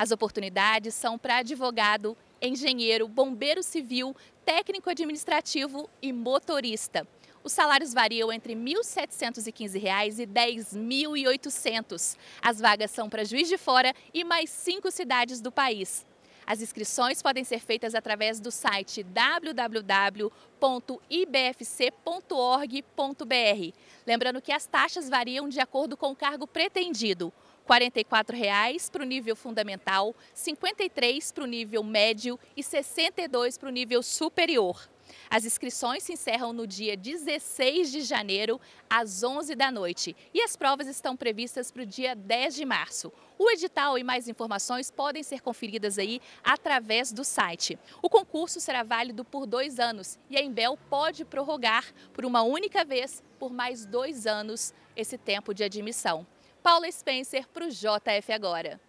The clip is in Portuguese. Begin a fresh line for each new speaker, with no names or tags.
As oportunidades são para advogado, engenheiro, bombeiro civil, técnico administrativo e motorista. Os salários variam entre R$ 1.715 e R$ 10.800. As vagas são para Juiz de Fora e mais cinco cidades do país. As inscrições podem ser feitas através do site www.ibfc.org.br. Lembrando que as taxas variam de acordo com o cargo pretendido. R$ 44,00 para o nível fundamental, R$ 53,00 para o nível médio e R$ 62,00 para o nível superior. As inscrições se encerram no dia 16 de janeiro, às 11 da noite, e as provas estão previstas para o dia 10 de março. O edital e mais informações podem ser conferidas aí através do site. O concurso será válido por dois anos e a Embel pode prorrogar por uma única vez por mais dois anos esse tempo de admissão. Paula Spencer para o JF Agora.